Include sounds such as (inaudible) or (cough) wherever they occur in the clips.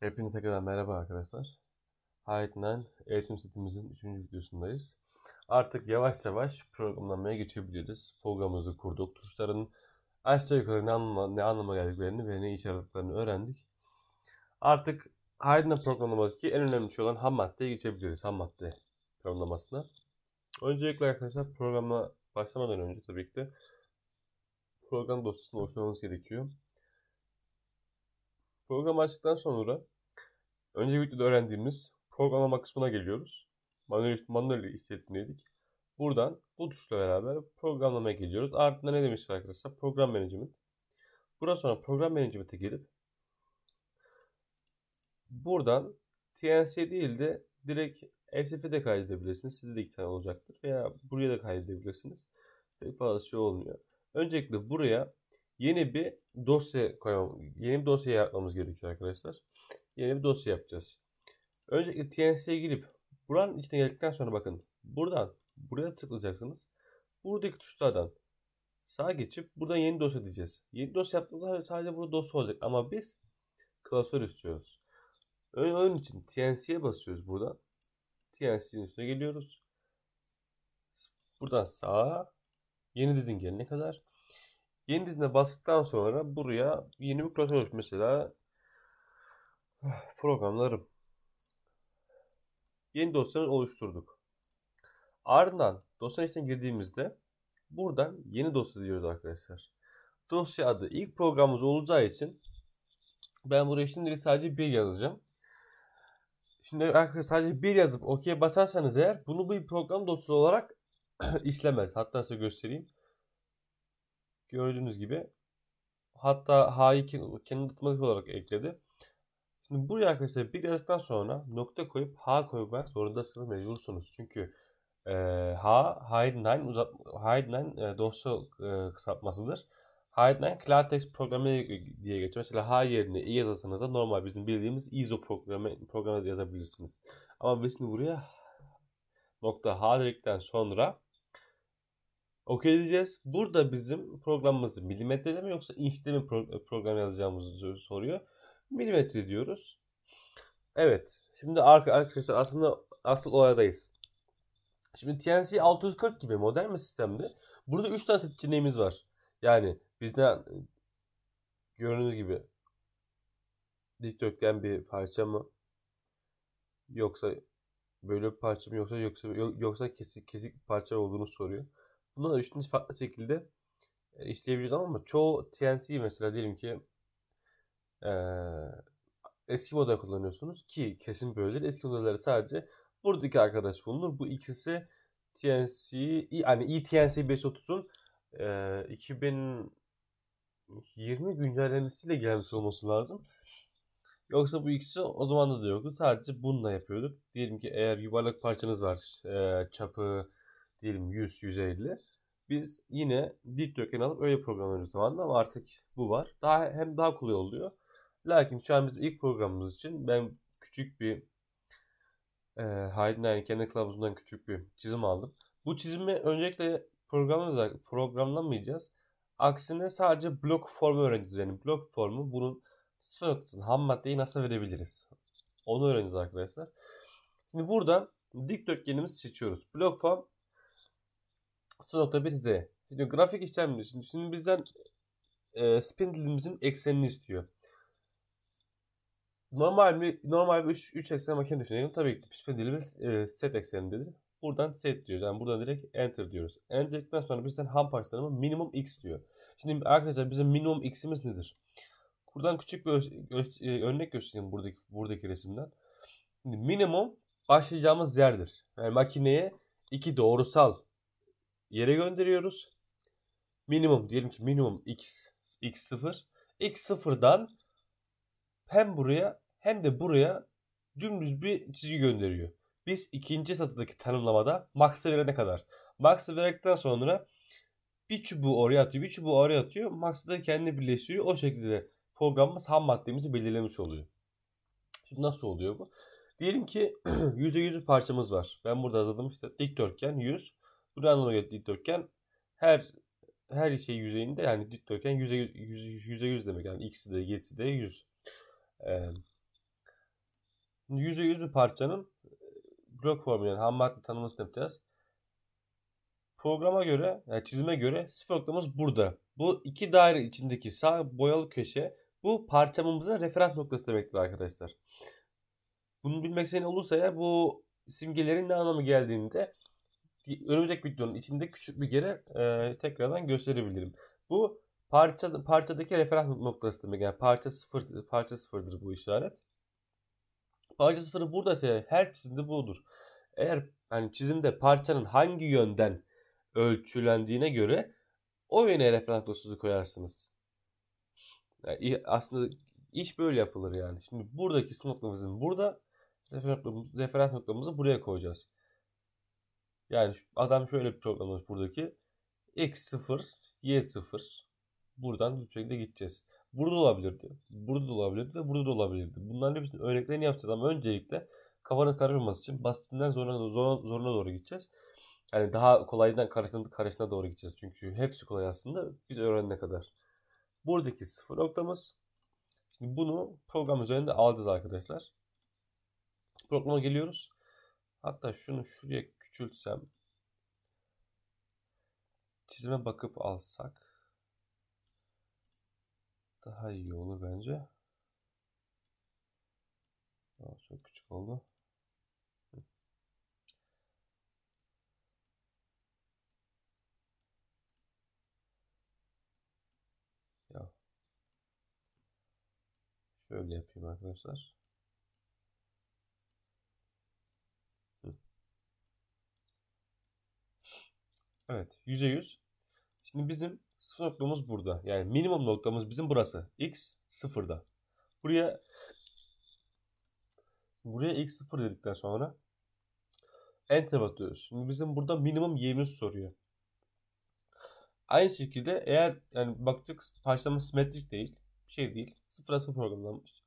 Hepinize tekrar merhaba arkadaşlar. Hayatından eğitim setimizin 3. videosundayız. Artık yavaş yavaş programlamaya geçebiliyoruz. Programımızı kurduk. Tuşların aşağı yukarı ne anlama, ne anlama geldiklerini ve ne içerdiklerini öğrendik. Artık Haydn'ın programlamadaki en önemli şey olan ham maddeye geçebiliyoruz. Ham madde programlamasına. Öncelikle arkadaşlar programa başlamadan önce tabii ki de program dosyasını oluşturmamız gerekiyor. Program açtıktan sonra önce videoda öğrendiğimiz programlama kısmına geliyoruz. Manuel, manuel işletmeydik. Buradan bu tuşla beraber programlamaya geliyoruz. Ardından ne demiştik arkadaşlar? Program Management. Buradan sonra Program Management'e gelip buradan TNC değil de direkt SF'e de kaydedebilirsiniz. Sizde de iki tane olacaktır. Veya buraya da kaydedebilirsiniz. Pek fazla şey olmuyor. Öncelikle buraya yeni bir dosya koymam, yeni bir dosya yapmamız gerekiyor arkadaşlar. Yeni bir dosya yapacağız. Öncelikle TNC'ye girip buranın içine geldikten sonra bakın buradan buraya tıklayacaksınız. Buradaki tuşlardan sağa geçip buradan yeni dosya diyeceğiz. Yeni dosya yaptığımızda sadece burada dosya olacak ama biz klasör istiyoruz. Ön, ön için TNC'ye basıyoruz burada. TNC'nin üstüne geliyoruz. Buradan sağa yeni dizin gelene kadar Yeni dizine bastıktan sonra buraya yeni bir klasör mesela (sighs) programlarım. Yeni dosyamızı oluşturduk. Ardından dosya içine girdiğimizde buradan yeni dosya diyoruz arkadaşlar. Dosya adı ilk programımız olacağı için ben buraya şimdi sadece bir yazacağım. Şimdi arkadaşlar sadece bir yazıp OK'ye basarsanız eğer bunu bir program dosyası olarak (clears throat) işlemez. Hatta size göstereyim. Gördüğünüz gibi. Hatta H2 kendi otomatik olarak ekledi. Şimdi buraya arkadaşlar bir yazdıktan sonra nokta koyup H koymak zorundasınız mecbursunuz. Çünkü e, H, Hide9 uzat, Hide9 e, dosya e, kısaltmasıdır. Hide9 Cloudtext programı diye geçiyor. Mesela H yerine i yazarsanız da normal bizim bildiğimiz ISO programı, programı yazabilirsiniz. Ama biz şimdi buraya nokta H dedikten sonra okey diyeceğiz. Burada bizim programımızı milimetrede mi yoksa inçte mi pro program yazacağımızı soruyor. Milimetre diyoruz. Evet. Şimdi arkadaşlar aslında asıl olaydayız. Şimdi TNC 640 gibi modern bir sistemde burada 3 tane seçeneğimiz var. Yani bizden gördüğünüz gibi dikdörtgen bir parça mı yoksa böyle bir parça mı yoksa yoksa yoksa kesik kesik bir parça olduğunu soruyor. Bundan ölçtüğünüz farklı şekilde e, işleyebiliyoruz ama çoğu TNC mesela diyelim ki e, eski model kullanıyorsunuz ki kesin böyledir. Eski modelleri sadece buradaki arkadaş bulunur. Bu ikisi TNC yani eTNC 530'un e, 2020 güncellemesiyle gelmiş olması lazım. Yoksa bu ikisi o zaman da yoktu. Sadece bununla yapıyorduk. Diyelim ki eğer yuvarlak parçanız var, e, çapı diyelim 100-150 biz yine dikdörtgen alıp öyle programlıyoruz zamanında ama artık bu var. Daha hem daha kolay oluyor. Lakin şu an bizim ilk programımız için ben küçük bir e, Haydn'in kendi kılavuzundan küçük bir çizim aldım. Bu çizimi öncelikle programlamayacağız. Aksine sadece blok formu öğreneceğiz. Yani blok formu bunun sıfır ham maddeyi nasıl verebiliriz? Onu öğreneceğiz arkadaşlar. Şimdi burada dikdörtgenimizi seçiyoruz. Blok form 0.1z. Şimdi grafik işlem Şimdi, şimdi bizden e, spindle'imizin eksenini istiyor. Normal bir, normal bir 3, 3 eksen makine düşünelim. Tabii ki spindle'imiz e, set eksenindedir. Buradan set diyoruz. Yani buradan direkt enter diyoruz. Enter dedikten sonra bizden ham parçalarımı minimum x diyor. Şimdi arkadaşlar bizim minimum x'imiz nedir? Buradan küçük bir ö- e, örnek göstereyim buradaki buradaki resimden. Şimdi minimum başlayacağımız yerdir. Yani makineye iki doğrusal yere gönderiyoruz. Minimum diyelim ki minimum x x0. x0'dan hem buraya hem de buraya dümdüz bir çizgi gönderiyor. Biz ikinci satıdaki tanımlamada max'e verene kadar. Max'e verdikten sonra bir çubuğu oraya atıyor, bir çubuğu oraya atıyor. Max'ı da kendini birleştiriyor. O şekilde programımız ham maddemizi belirlemiş oluyor. Şimdi nasıl oluyor bu? Diyelim ki %100 (clears throat) bir parçamız var. Ben burada yazdım işte dikdörtgen 100. Granulogel dikdörtgen her her şey yüzeyinde yani dikdörtgen yüze yüz, yüze yüz demek yani x'i de y'si de yüz. Ee, yüze yüz bir parçanın e, blok formülünün ham madde tanımını yapacağız. Programa göre, yani çizime göre sıfır noktamız burada. Bu iki daire içindeki sağ boyalı köşe bu parçamızın referans noktası demektir arkadaşlar. Bunu bilmek senin olursa ya bu simgelerin ne anlamı geldiğini de önümüzdeki videonun içinde küçük bir yere e, tekrardan gösterebilirim. Bu parça parçadaki referans noktası demek. Yani parça sıfır parça sıfırdır bu işaret. Parça sıfırı buradaysa yani her çizimde budur. Eğer hani çizimde parçanın hangi yönden ölçülendiğine göre o yöne referans noktasını koyarsınız. Yani aslında iş böyle yapılır yani. Şimdi buradaki noktamızın burada referans noktamızı buraya koyacağız. Yani adam şöyle bir çoklamış buradaki. X0, Y0. Buradan bu şekilde gideceğiz. Burada olabilirdi. Burada da olabilirdi ve burada da olabilirdi. Bunların hepsinin örneklerini yapacağız ama öncelikle kafanız karışmaması için basitinden zoruna, zoruna, zoruna doğru gideceğiz. Yani daha kolaydan karışına, karışına doğru gideceğiz. Çünkü hepsi kolay aslında biz öğrenene kadar. Buradaki sıfır noktamız. Şimdi bunu program üzerinde alacağız arkadaşlar. Programa geliyoruz. Hatta şunu şuraya küçültsem çizime bakıp alsak daha iyi olur bence. Aa, çok küçük oldu. Ya. Şöyle yapayım arkadaşlar. Evet %100. Yüz. Şimdi bizim sıfır noktamız burada. Yani minimum noktamız bizim burası. X sıfırda. Buraya buraya X sıfır dedikten sonra enter atıyoruz. Şimdi bizim burada minimum y'imiz soruyor. Aynı şekilde eğer yani baktık parçalama simetrik değil. Bir şey değil. Sıfıra sıfır programlanmış.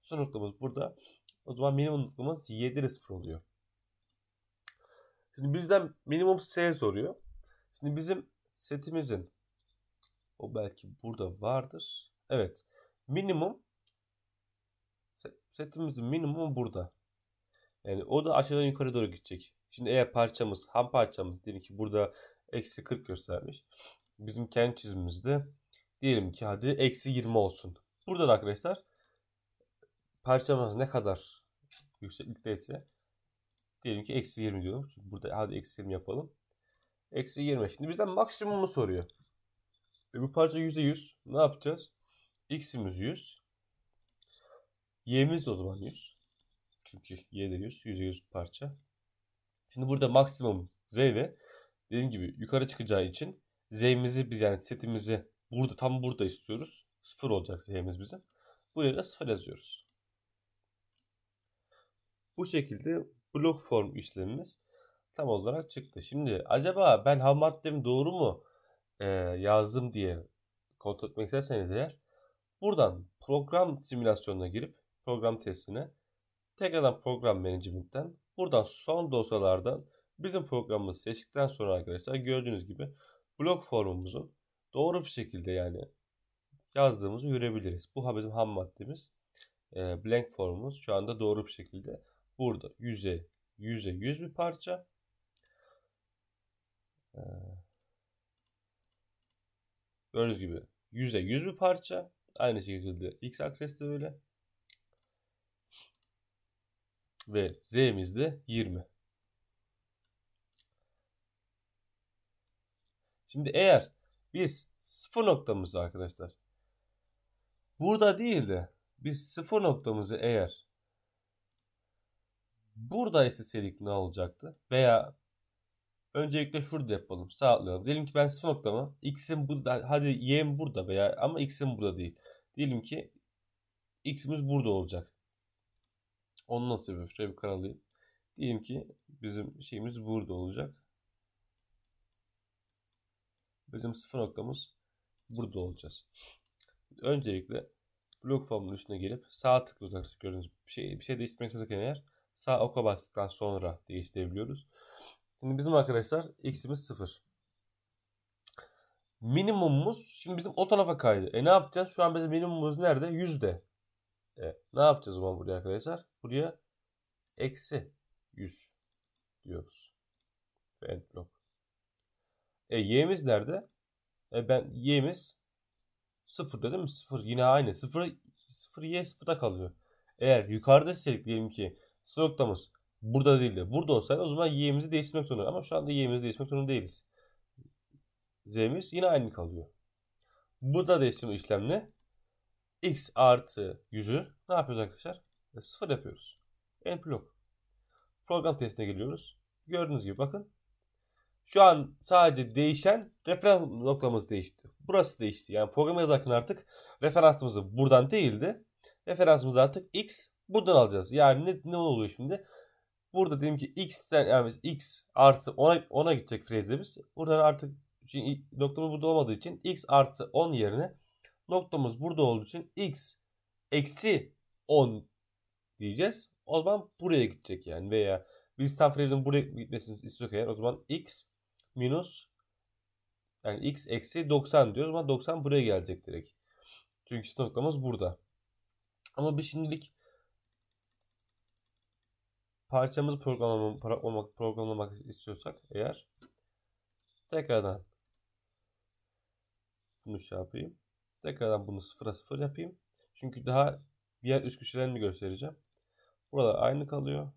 Son noktamız burada. O zaman minimum noktamız y'de sıfır oluyor. Şimdi bizden minimum s soruyor. Şimdi bizim setimizin o belki burada vardır. Evet. Minimum setimizin minimumu burada. Yani o da aşağıdan yukarı doğru gidecek. Şimdi eğer parçamız, ham parçamız diyelim ki burada eksi 40 göstermiş. Bizim kendi çizimimizde diyelim ki hadi eksi 20 olsun. Burada da arkadaşlar parçamız ne kadar yükseklikteyse diyelim ki eksi 20 diyorum. Çünkü burada hadi eksi 20 yapalım. Eksi 20. Şimdi bizden maksimumu soruyor. Ve bu parça %100. Ne yapacağız? X'imiz 100. Y'miz de o zaman 100. Çünkü Y de 100. %100 parça. Şimdi burada maksimum Z de dediğim gibi yukarı çıkacağı için Z'mizi biz yani setimizi burada tam burada istiyoruz. 0 olacak Z'miz bizim. Buraya da 0 yazıyoruz. Bu şekilde blok form işlemimiz tam olarak çıktı. Şimdi acaba ben ham maddemi doğru mu e, yazdım diye kontrol etmek isterseniz eğer buradan program simülasyonuna girip program testine tekrardan program management'ten buradan son dosyalardan bizim programımızı seçtikten sonra arkadaşlar gördüğünüz gibi blok formumuzu doğru bir şekilde yani yazdığımızı görebiliriz. Bu bizim ham maddemiz. E, blank formumuz şu anda doğru bir şekilde burada yüze yüze 100 bir parça ee, gördüğünüz gibi yüzde yüz bir parça. Aynı şekilde x akses de böyle Ve z'miz de 20. Şimdi eğer biz sıfır noktamızı arkadaşlar burada değil de biz sıfır noktamızı eğer burada isteseydik ne olacaktı? Veya Öncelikle şurada yapalım. Sağlayalım. Diyelim ki ben sıfır noktamı x'in burada hadi y'im burada veya ama x'in burada değil. Diyelim ki x'imiz burada olacak. Onu nasıl yapıyorum? Şuraya bir karalayayım. Diyelim ki bizim şeyimiz burada olacak. Bizim sıfır noktamız burada olacağız. Öncelikle blok formunun üstüne gelip sağ tıklayarak gördüğünüz bir şey, bir şey değiştirmek istersek eğer sağ oka bastıktan sonra değiştirebiliyoruz. Şimdi bizim arkadaşlar x'imiz 0. Minimumumuz şimdi bizim o tarafa kaydı. E ne yapacağız? Şu an bizim minimumumuz nerede? Yüzde. E, ne yapacağız o zaman buraya arkadaşlar? Buraya eksi 100 diyoruz. Ve end block. E y'miz nerede? E ben y'miz 0 dedim mi? 0 yine aynı. 0 0 y 0'da kalıyor. Eğer yukarıda silsek diyelim ki sıfır noktamız Burada değildi. de. Burada olsaydı o zaman y'mizi değiştirmek zorunda. Ama şu anda y'mizi değiştirmek zorunda değiliz. Z'miz yine aynı kalıyor. Burada değiştirme işlemle x artı 100'ü ne yapıyoruz arkadaşlar? E, sıfır yapıyoruz. En blok. Program testine geliyoruz. Gördüğünüz gibi bakın. Şu an sadece değişen referans noktamız değişti. Burası değişti. Yani programı yazarken artık referansımızı buradan değildi. Referansımızı artık x buradan alacağız. Yani ne, ne oluyor şimdi? Burada diyelim ki x'ten yani x artı 10'a 10'a gidecek frezemiz. burada artık şimdi noktamız burada olmadığı için x artı 10 yerine noktamız burada olduğu için x eksi 10 diyeceğiz. O zaman buraya gidecek yani veya biz tam frezin buraya gitmesini istiyorsak yani o zaman x minus yani x eksi 90 diyoruz ama 90 buraya gelecek direkt. Çünkü noktamız burada. Ama biz şimdilik parçamızı programlamak, programlamak, istiyorsak eğer tekrardan bunu şey yapayım. Tekrardan bunu sıfıra sıfır yapayım. Çünkü daha diğer üç köşelerini göstereceğim. Buralar aynı kalıyor.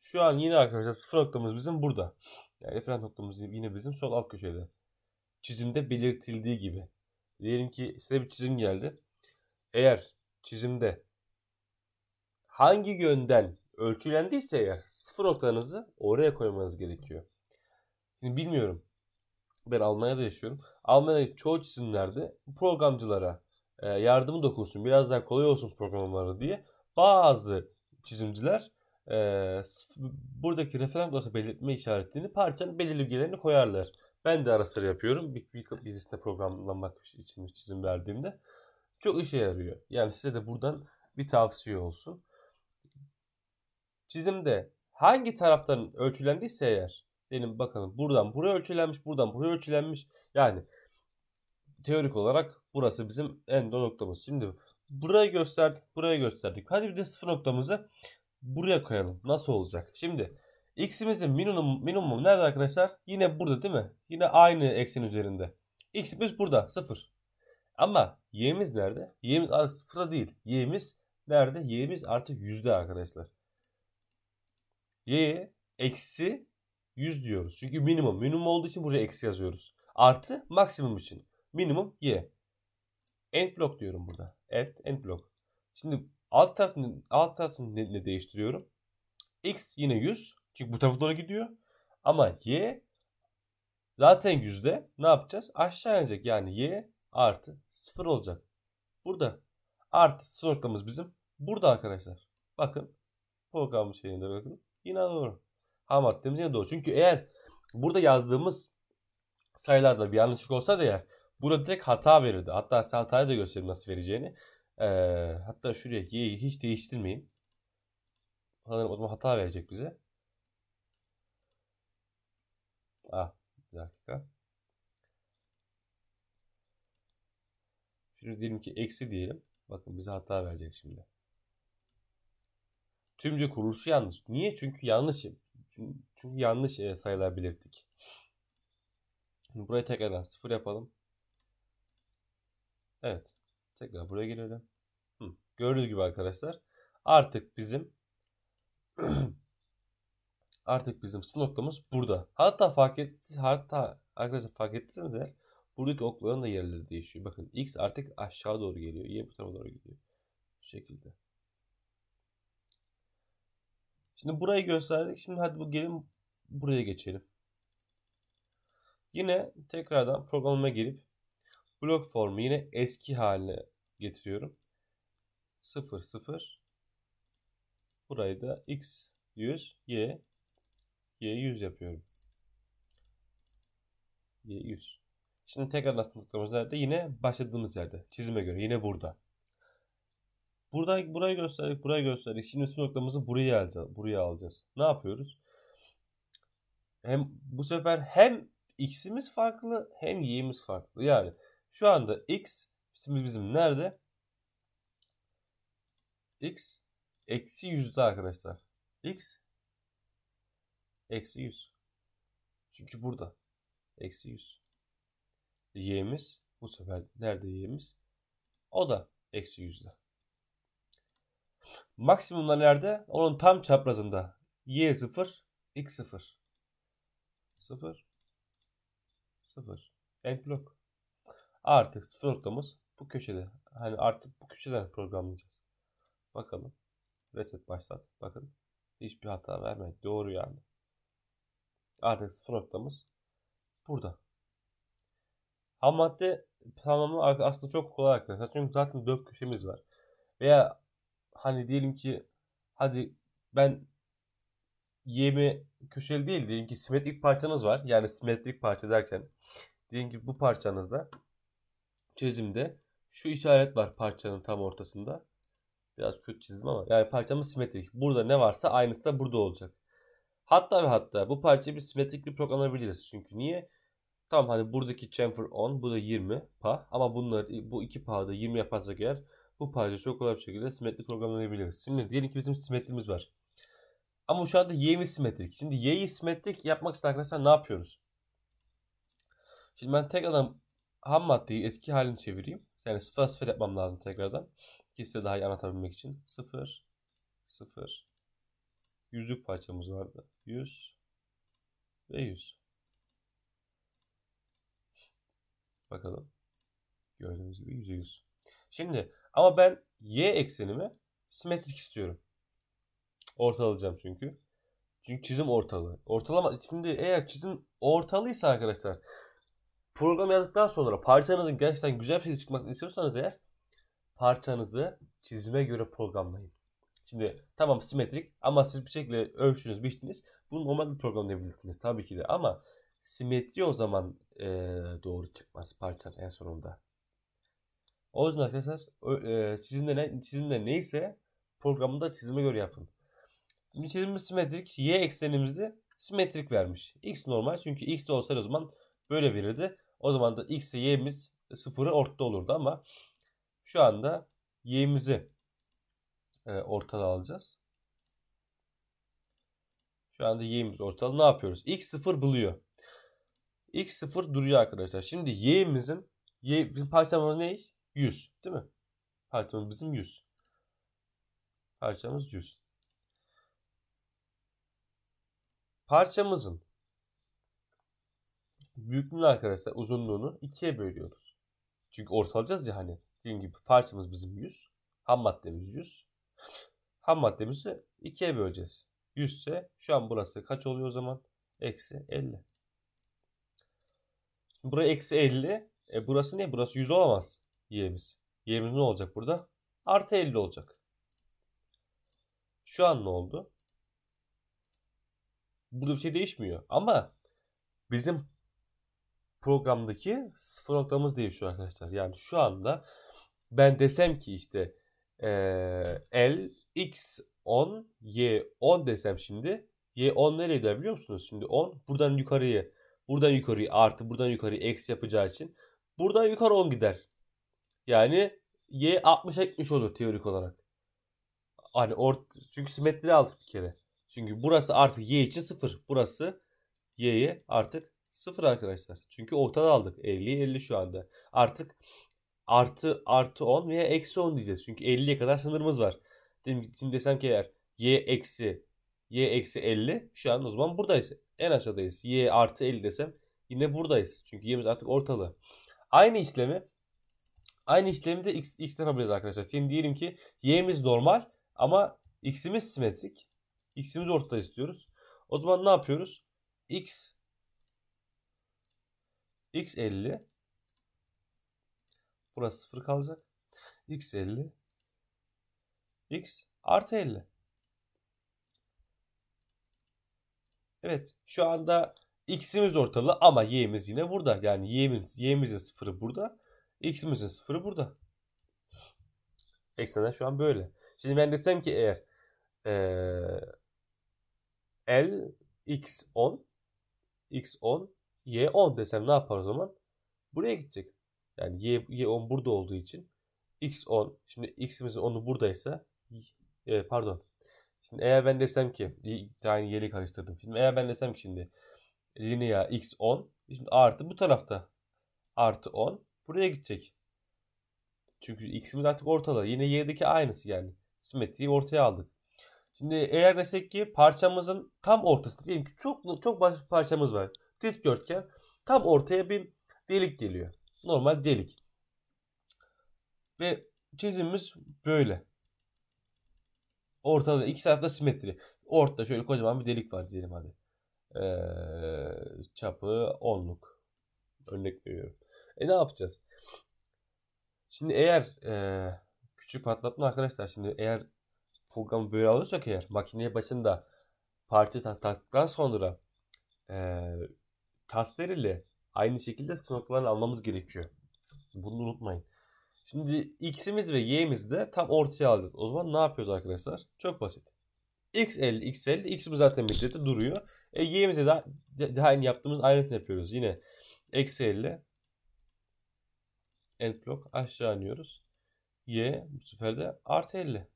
Şu an yine arkadaşlar sıfır noktamız bizim burada. Yani referans noktamız yine bizim sol alt köşede. Çizimde belirtildiği gibi. Diyelim ki size bir çizim geldi. Eğer çizimde hangi yönden ölçülendiyse eğer sıfır noktanızı oraya koymanız gerekiyor. Şimdi bilmiyorum. Ben Almanya'da yaşıyorum. Almanya'da çoğu çizimlerde programcılara e, yardımı dokunsun, biraz daha kolay olsun programları diye bazı çizimciler e, buradaki referans noktası belirtme işaretini parçanın belirli bilgilerini koyarlar. Ben de ara sıra yapıyorum. Bir, bir, birisine programlamak için çizim verdiğimde. Çok işe yarıyor. Yani size de buradan bir tavsiye olsun. Çizimde hangi taraftan ölçülendiyse eğer benim bakın buradan buraya ölçülenmiş, buradan buraya ölçülenmiş. Yani teorik olarak burası bizim en do noktamız. Şimdi burayı gösterdik, buraya gösterdik. Hadi bir de sıfır noktamızı buraya koyalım. Nasıl olacak? Şimdi x'imizin minimum, minimumu nerede arkadaşlar? Yine burada değil mi? Yine aynı eksen üzerinde. x'imiz burada sıfır. Ama y'imiz nerede? Y'imiz artık sıfırda değil. Y'imiz nerede? Y'imiz artık yüzde arkadaşlar y'ye eksi 100 diyoruz. Çünkü minimum. Minimum olduğu için buraya eksi yazıyoruz. Artı maksimum için. Minimum y. End block diyorum burada. Evet end block. Şimdi alt tarafını, alt tarafını ne, ne değiştiriyorum? X yine 100. Çünkü bu tarafa doğru gidiyor. Ama y zaten 100'de ne yapacağız? Aşağı inecek. Yani y artı 0 olacak. Burada artı 0 noktamız bizim. Burada arkadaşlar. Bakın programın şeyinde bakın. Yine doğru. A maddemiz yine doğru. Çünkü eğer burada yazdığımız sayılarda bir yanlışlık olsa da ya burada direkt hata verirdi. Hatta size hatayı da göstereyim nasıl vereceğini. Ee, hatta şuraya y'yi hiç değiştirmeyin. Sanırım o zaman hata verecek bize. Ah bir dakika. Şimdi diyelim ki eksi diyelim. Bakın bize hata verecek şimdi. Tümce kuruluşu yanlış. Niye? Çünkü yanlış. Çünkü, yanlış e, sayılar belirttik. Şimdi burayı tekrardan sıfır yapalım. Evet. Tekrar buraya girelim. Hı. Gördüğünüz gibi arkadaşlar artık bizim (clears throat) artık bizim sıfır noktamız burada. Hatta fark ettiniz hatta arkadaşlar fark ettiyseniz eğer buradaki okların da yerleri değişiyor. Bakın x artık aşağı doğru geliyor. Y bu tarafa doğru gidiyor. Bu şekilde. Şimdi burayı gösterdik. Şimdi hadi bu gelin buraya geçelim. Yine tekrardan programıma girip blok formu yine eski haline getiriyorum. 0 0 burayı da x 100 y y 100 yapıyorum. Y 100. Şimdi tekrar nasıl tıklamamız nerede? Yine başladığımız yerde. Çizime göre yine burada. Buradan burayı gösterdik, burayı gösterdik. Şimdi üst noktamızı buraya alacağız. Buraya alacağız. Ne yapıyoruz? Hem bu sefer hem x'imiz farklı hem y'imiz farklı. Yani şu anda x bizim, bizim nerede? x eksi yüzde arkadaşlar. x eksi yüz. Çünkü burada. Eksi yüz. Y'miz bu sefer nerede y'miz? O da eksi yüzde. Maksimumlar nerede? Onun tam çaprazında. Y0, X0. 0, 0. End block. Artık sıfır noktamız bu köşede. Hani artık bu köşeden programlayacağız. Bakalım. Reset başlat. Bakın. Hiçbir hata vermedi. Doğru yani. Artık sıfır noktamız burada. Ham madde tamamı aslında çok kolay arkadaşlar. Çünkü zaten dört köşemiz var. Veya hani diyelim ki hadi ben yemi köşeli değil diyelim ki simetrik parçanız var. Yani simetrik parça derken diyelim ki bu parçanızda çizimde şu işaret var parçanın tam ortasında. Biraz kötü çizdim ama yani parçamız simetrik. Burada ne varsa aynısı da burada olacak. Hatta ve hatta bu parçayı bir simetrik bir programlayabiliriz. Çünkü niye? Tamam hani buradaki chamfer 10, bu da 20 pa ama bunlar bu iki pa'da 20 yaparsak eğer bu parça çok kolay bir şekilde simetri programlayabiliriz. Şimdi diyelim ki bizim simetrimiz var. Ama şu anda y'miz simetrik. Şimdi y'yi simetrik yapmak için arkadaşlar ne yapıyoruz? Şimdi ben tekrardan ham maddeyi eski halini çevireyim. Yani sıfır sıfır yapmam lazım tekrardan. Ki size daha iyi anlatabilmek için. Sıfır, sıfır. Yüzlük parçamız vardı. Yüz ve yüz. Bakalım. Gördüğünüz gibi yüzde yüz. Şimdi ama ben y eksenimi simetrik istiyorum. Ortalayacağım çünkü. Çünkü çizim ortalı. Ortalama şimdi eğer çizim ortalıysa arkadaşlar program yazdıktan sonra parçanızın gerçekten güzel bir şey çıkmasını istiyorsanız eğer parçanızı çizime göre programlayın. Şimdi tamam simetrik ama siz bir şekilde ölçtünüz, biçtiniz. Bunu normal bir programlayabilirsiniz tabii ki de ama simetri o zaman e, doğru çıkmaz parçanın en sonunda. O yüzden arkadaşlar e, çizimde, ne, çizimde neyse programında çizime göre yapın. Şimdi çizimimiz simetrik. Y eksenimizi simetrik vermiş. X normal çünkü X de olsaydı o zaman böyle verirdi. O zaman da X ile Y'miz sıfırı ortada olurdu ama şu anda Y'mizi e, ortada alacağız. Şu anda y'imiz ortalı. Ne yapıyoruz? x sıfır buluyor. x sıfır duruyor arkadaşlar. Şimdi y'imizin y, bizim parçalamamız ne? 100 değil mi? Parçamız bizim 100. Parçamız 100. Parçamızın büyüklüğünü arkadaşlar uzunluğunu ikiye bölüyoruz. Çünkü ortalayacağız ya hani. Dediğim gibi parçamız bizim 100. Ham maddemiz 100. (laughs) Ham maddemizi ikiye böleceğiz. 100 ise şu an burası kaç oluyor o zaman? Eksi 50. Burası eksi 50. E burası ne? Burası 100 olamaz y'miz. y'miz ne olacak burada? Artı 50 olacak. Şu an ne oldu? Burada bir şey değişmiyor. Ama bizim programdaki sıfır noktamız değişiyor arkadaşlar. Yani şu anda ben desem ki işte ee, L X 10 Y 10 desem şimdi Y 10 nereye gider biliyor musunuz? Şimdi 10 buradan yukarıya buradan yukarıya artı buradan yukarıya eksi yapacağı için buradan yukarı 10 gider. Yani y 60 70 olur teorik olarak. Hani ort çünkü simetri aldık bir kere. Çünkü burası artık y için 0. Burası y'ye artık 0 arkadaşlar. Çünkü ortada aldık. 50 50 şu anda. Artık artı artı 10 veya eksi 10 diyeceğiz. Çünkü 50'ye kadar sınırımız var. Şimdi desem ki eğer y eksi y eksi 50 şu an o zaman buradayız. En aşağıdayız. y artı 50 desem yine buradayız. Çünkü y'miz artık ortalı. Aynı işlemi Aynı işlemi de x, x yapacağız arkadaşlar. Şimdi diyelim ki y'miz normal ama x'imiz simetrik. X'imiz ortada istiyoruz. O zaman ne yapıyoruz? x x 50 burası 0 kalacak. x 50 x artı 50 Evet şu anda x'imiz ortalı ama y'miz yine burada. Yani y'miz, y'mizin sıfırı burada. X'imizin sıfırı burada. Eksenler şu an böyle. Şimdi ben desem ki eğer ee, L X 10 X 10 Y 10 desem ne yapar o zaman? Buraya gidecek. Yani Y, Y 10 burada olduğu için X 10 şimdi X'imizin 10'u buradaysa e, pardon Şimdi eğer ben desem ki yani yeri karıştırdım. Şimdi eğer ben desem ki şimdi linea x 10 şimdi artı bu tarafta artı 10 buraya gidecek. Çünkü x'imiz artık ortada. Yine y'deki aynısı yani. Simetriyi ortaya aldık. Şimdi eğer desek ki parçamızın tam ortası diyelim ki çok çok baş parçamız var. Dikdörtgen tam ortaya bir delik geliyor. Normal delik. Ve çizimimiz böyle. Ortada iki tarafta simetri. Ortada şöyle kocaman bir delik var diyelim hadi. Ee, çapı onluk Örnek veriyorum. E ne yapacağız? Şimdi eğer e, küçük patlatma arkadaşlar şimdi eğer programı böyle alırsak eğer makineye başında parça taktıktan sonra e, taster ile aynı şekilde sınıflarını almamız gerekiyor. Bunu unutmayın. Şimdi x'imiz ve y'imiz de tam ortaya alacağız. O zaman ne yapıyoruz arkadaşlar? Çok basit. x 50, x 50, x'imiz zaten bildirdi duruyor. E, y'imize de, de aynı yaptığımız aynısını yapıyoruz. Yine eksi 50 end block aşağı iniyoruz. Y bu sefer de artı 50.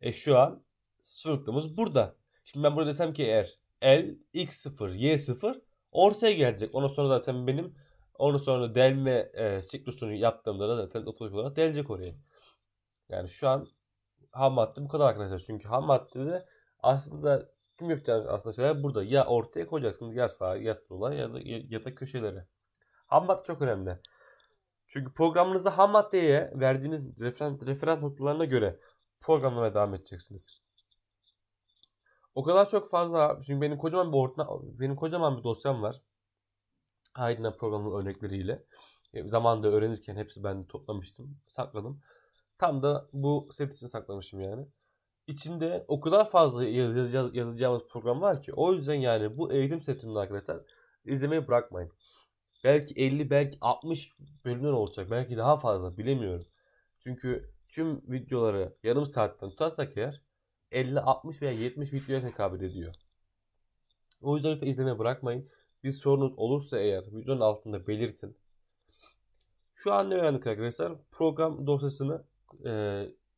E şu an sıfır noktamız burada. Şimdi ben burada desem ki eğer L x0 y0 ortaya gelecek. Ondan sonra zaten benim ondan sonra delme e, siklusunu yaptığımda da zaten otomatik olarak delecek oraya. Yani şu an ham madde bu kadar arkadaşlar. Çünkü ham maddede aslında tüm yapacağınız aslında şeyler burada. Ya ortaya koyacaksınız ya sağa ya sola ya da, ya, ya da köşelere. Ham madde çok önemli. Çünkü programınızda ham maddeye verdiğiniz referans, referans noktalarına göre programlamaya devam edeceksiniz. O kadar çok fazla çünkü benim kocaman bir orta, benim kocaman bir dosyam var. Haydna programı örnekleriyle. E, zamanında öğrenirken hepsi ben toplamıştım, sakladım. Tam da bu set için saklamışım yani. İçinde o kadar fazla yazacağımız program var ki o yüzden yani bu eğitim setini arkadaşlar izlemeyi bırakmayın belki 50 belki 60 bölümden olacak. Belki daha fazla bilemiyorum. Çünkü tüm videoları yarım saatten tutarsak eğer 50, 60 veya 70 videoya tekabül ediyor. O yüzden lütfen izlemeye bırakmayın. Bir sorunuz olursa eğer videonun altında belirtin. Şu an ne öğrendik arkadaşlar? Program dosyasını e,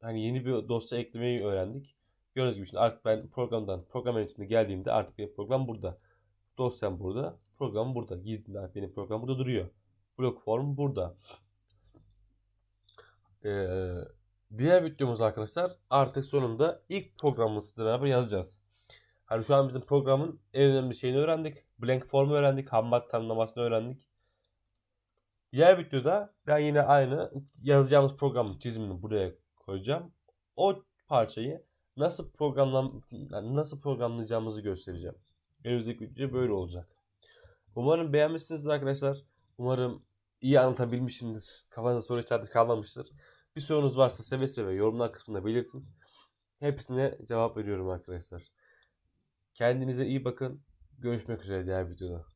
hani yeni bir dosya eklemeyi öğrendik. Gördüğünüz gibi şimdi artık ben programdan program yönetimine geldiğimde artık bir program burada. Dosyam burada. Program burada. Girdiler benim program burada duruyor. Blok form burada. Ee, diğer videomuz arkadaşlar artık sonunda ilk programımızı sizle beraber yazacağız. Hani şu an bizim programın en önemli şeyini öğrendik. Blank formu öğrendik. Hambat tanımlamasını öğrendik. Diğer videoda ben yine aynı yazacağımız program çizimini buraya koyacağım. O parçayı nasıl programlan, yani nasıl programlayacağımızı göstereceğim. Önümüzdeki video böyle olacak. Umarım beğenmişsinizdir arkadaşlar. Umarım iyi anlatabilmişimdir. Kafanızda soru işareti kalmamıştır. Bir sorunuz varsa seve seve yorumlar kısmında belirtin. Hepsine cevap veriyorum arkadaşlar. Kendinize iyi bakın. Görüşmek üzere diğer videoda.